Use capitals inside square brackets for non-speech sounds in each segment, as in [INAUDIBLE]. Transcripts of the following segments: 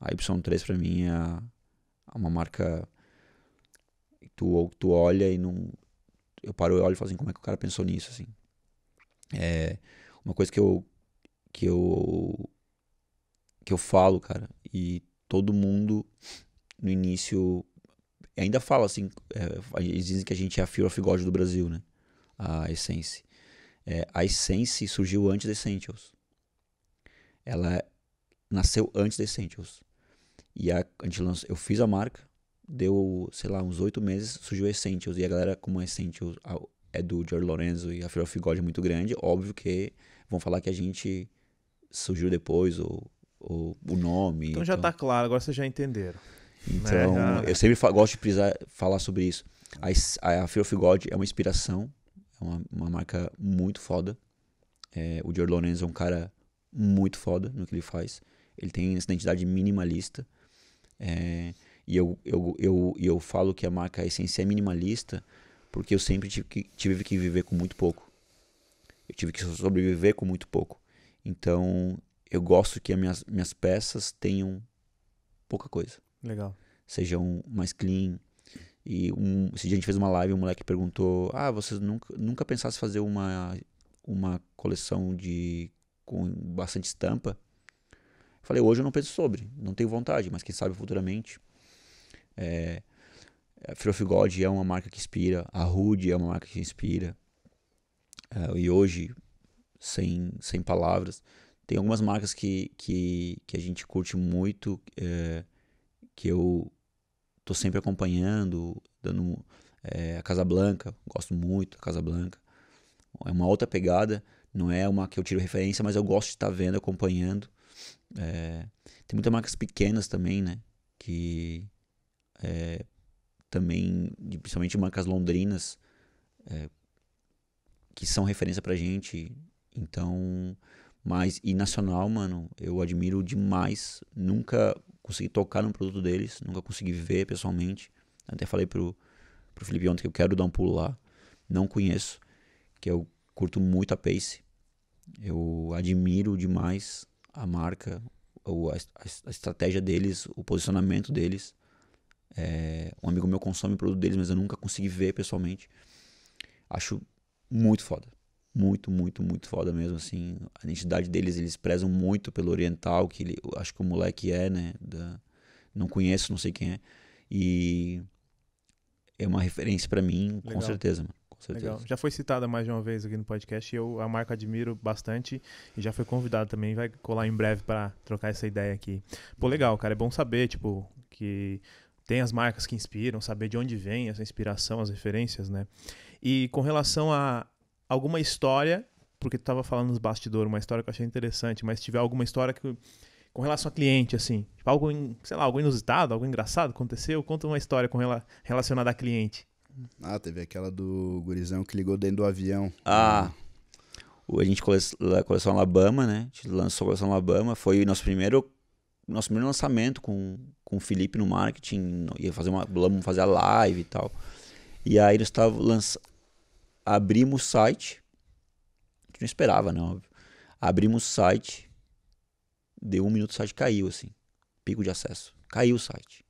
A Y3 para mim é, é, uma marca tu, tu olha e não. Eu paro e olho e falo assim, como é que o cara pensou nisso, assim. É uma coisa que eu. que eu. que eu falo, cara, e todo mundo no início ainda fala assim, é, eles dizem que a gente é a Fear of God do Brasil, né? A Essence. É, a Essence surgiu antes da Essentials. Ela nasceu antes da Essentials. E a, a gente lançou, eu fiz a marca, deu, sei lá, uns oito meses, surgiu a Essentials. E a galera, como a Essentials a, é do George Lorenzo e a Fear of God é muito grande, óbvio que vão falar que a gente surgiu depois, ou, ou o nome. Então, então já está claro, agora vocês já entenderam. Né? Então, eu sempre gosto de precisar falar sobre isso. A, a Fear of God é uma inspiração, é uma, uma marca muito foda. É, o George Lorenzo é um cara muito foda no que ele faz. Ele tem essa identidade minimalista. É, e eu, eu, eu, eu falo que a marca a essência é minimalista porque eu sempre tive que, tive que viver com muito pouco. Eu tive que sobreviver com muito pouco. Então, eu gosto que as minhas, minhas peças tenham pouca coisa. Legal. Sejam mais clean. E um, esse dia a gente fez uma live um moleque perguntou: Ah, vocês nunca, nunca pensassem fazer uma, uma coleção de com bastante estampa? Falei, hoje eu não penso sobre, não tenho vontade, mas quem sabe futuramente. É, a Fear God é uma marca que inspira, a Rude é uma marca que inspira. É, e hoje, sem, sem palavras, tem algumas marcas que, que, que a gente curte muito, é, que eu tô sempre acompanhando, dando é, a Casa Blanca, gosto muito da Casa Blanca. É uma outra pegada, não é uma que eu tiro referência, mas eu gosto de estar tá vendo, acompanhando. É, tem muitas marcas pequenas também, né? Que é, também, principalmente marcas londrinas, é, que são referência pra gente. Então, mas e nacional, mano, eu admiro demais. Nunca consegui tocar num produto deles, nunca consegui ver pessoalmente. Até falei pro, pro Felipe ontem que eu quero dar um pulo lá. Não conheço, que eu curto muito a Pace. Eu admiro demais a marca, ou a, a estratégia deles, o posicionamento deles. É, um amigo meu consome o produto deles, mas eu nunca consegui ver pessoalmente. Acho muito foda. Muito, muito, muito foda mesmo, assim. A identidade deles, eles prezam muito pelo oriental, que ele, acho que o moleque é, né? Da, não conheço, não sei quem é. E é uma referência para mim, Legal. com certeza, mano. Legal. Já foi citada mais de uma vez aqui no podcast. Eu a marca admiro bastante e já foi convidado também. Vai colar em breve para trocar essa ideia aqui. Pô, legal, cara. É bom saber, tipo, que tem as marcas que inspiram, saber de onde vem essa inspiração, as referências, né? E com relação a alguma história, porque tu estava falando nos bastidores, uma história que eu achei interessante, mas se tiver alguma história que com relação a cliente, assim, tipo, algo, sei lá, algo inusitado, algo engraçado aconteceu, conta uma história com rela, relacionada a cliente. Ah, teve aquela do gurizão que ligou dentro do avião. Ah. A gente colecionou a coleção Alabama, né? A gente lançou a coleção Alabama. Foi nosso primeiro, nosso primeiro lançamento com, com o Felipe no marketing. Ia fazer uma. Vamos fazer a live e tal. E aí nós tava lança, abrimos o site. A gente não esperava, né? Óbvio. Abrimos o site. Deu um minuto o site caiu, assim. Pico de acesso. Caiu o site.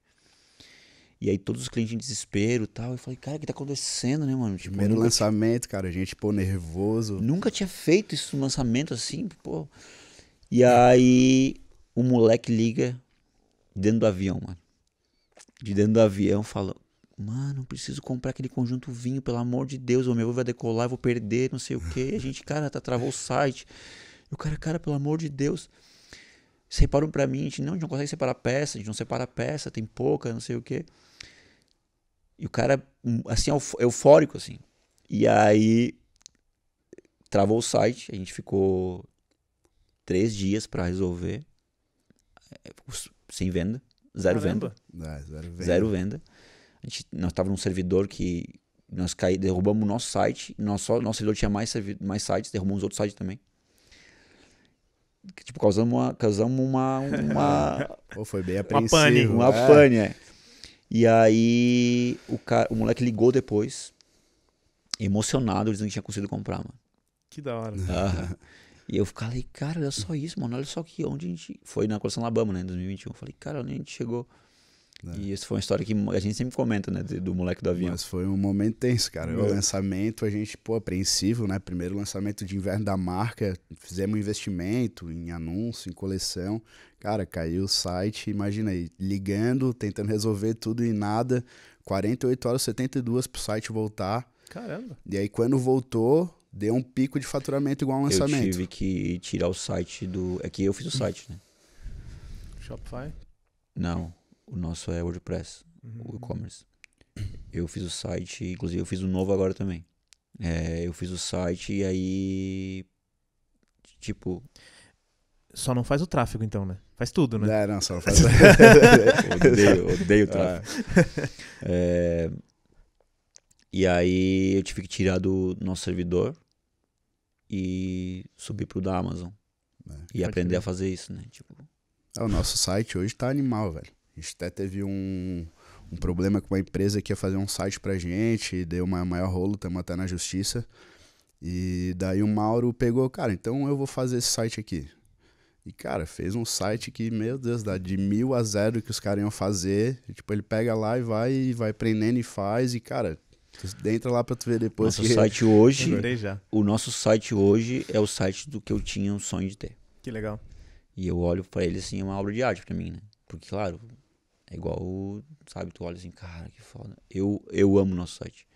E aí todos os clientes em desespero tal. Eu falei, cara, o que tá acontecendo, né, mano? Tipo, Primeiro lançamento, tinha... cara, a gente, pô, nervoso. Nunca tinha feito isso, um lançamento assim, pô. E aí o moleque liga dentro do avião, mano. De dentro do avião fala mano, preciso comprar aquele conjunto vinho, pelo amor de Deus, o meu vai decolar, eu vou perder, não sei o que. A gente, cara, tá, travou o site. E o cara, cara, pelo amor de Deus separam reparam para mim, a gente não, a gente não consegue separar peça, a gente não separa peça, tem pouca, não sei o quê. E o cara, hum, assim, eufórico, assim. E aí, travou o site, a gente ficou três dias para resolver, é, sem venda, zero venda. Ah, zero venda. Zero venda. A gente, nós tava num servidor que nós caí, derrubamos o nosso site, nosso, nosso servidor tinha mais, mais sites, derrubamos outros sites também que, tipo, causamos uma. Causamos uma, uma [LAUGHS] Pô, foi bem apreensivo. Uma pane. Uma é. é. E aí o, cara, o moleque ligou depois, emocionado, dizendo que tinha conseguido comprar, mano. Que da hora. Ah, e eu falei, cara, olha só isso, mano. Olha só que onde a gente. Foi na coleção Alabama, né? Em 2021. Eu falei, cara, onde a gente chegou. É. E isso foi uma história que a gente sempre comenta, né? Do moleque do avião. Mas foi um momento tenso, cara. É. O lançamento, a gente, pô, apreensivo, né? Primeiro lançamento de inverno da marca, fizemos um investimento em anúncio, em coleção. Cara, caiu o site, imagina aí, ligando, tentando resolver tudo e nada. 48 horas, 72 pro site voltar. Caramba. E aí, quando voltou, deu um pico de faturamento igual ao lançamento. Eu tive que tirar o site do. É que eu fiz o site, né? Shopify? Não. O nosso é WordPress, uhum. o e-commerce. Eu fiz o site, inclusive eu fiz o um novo agora também. É, eu fiz o site e aí. Tipo. Só não faz o tráfego, então, né? Faz tudo, né? É, não, só não faz [LAUGHS] o odeio, odeio o ah. tráfego. Ah. [LAUGHS] É, e aí eu tive que tirar do nosso servidor e subir pro da Amazon. É, e aprender ver. a fazer isso, né? Tipo... É, o nosso site hoje tá animal, velho. A gente até teve um, um problema com uma empresa que ia fazer um site pra gente, deu uma maior rolo, estamos até na justiça. E daí o Mauro pegou, cara, então eu vou fazer esse site aqui. E, cara, fez um site que, meu Deus, dá de mil a zero que os caras iam fazer. E, tipo, ele pega lá e vai, e vai prendendo e faz. E, cara, entra lá pra tu ver depois. Nosso que... site [LAUGHS] hoje. O nosso site hoje é o site do que eu tinha um sonho de ter. Que legal. E eu olho para ele assim, é uma obra de arte pra mim, né? Porque, claro, é igual, sabe, tu olha assim, cara, que foda. Eu, eu amo nosso site.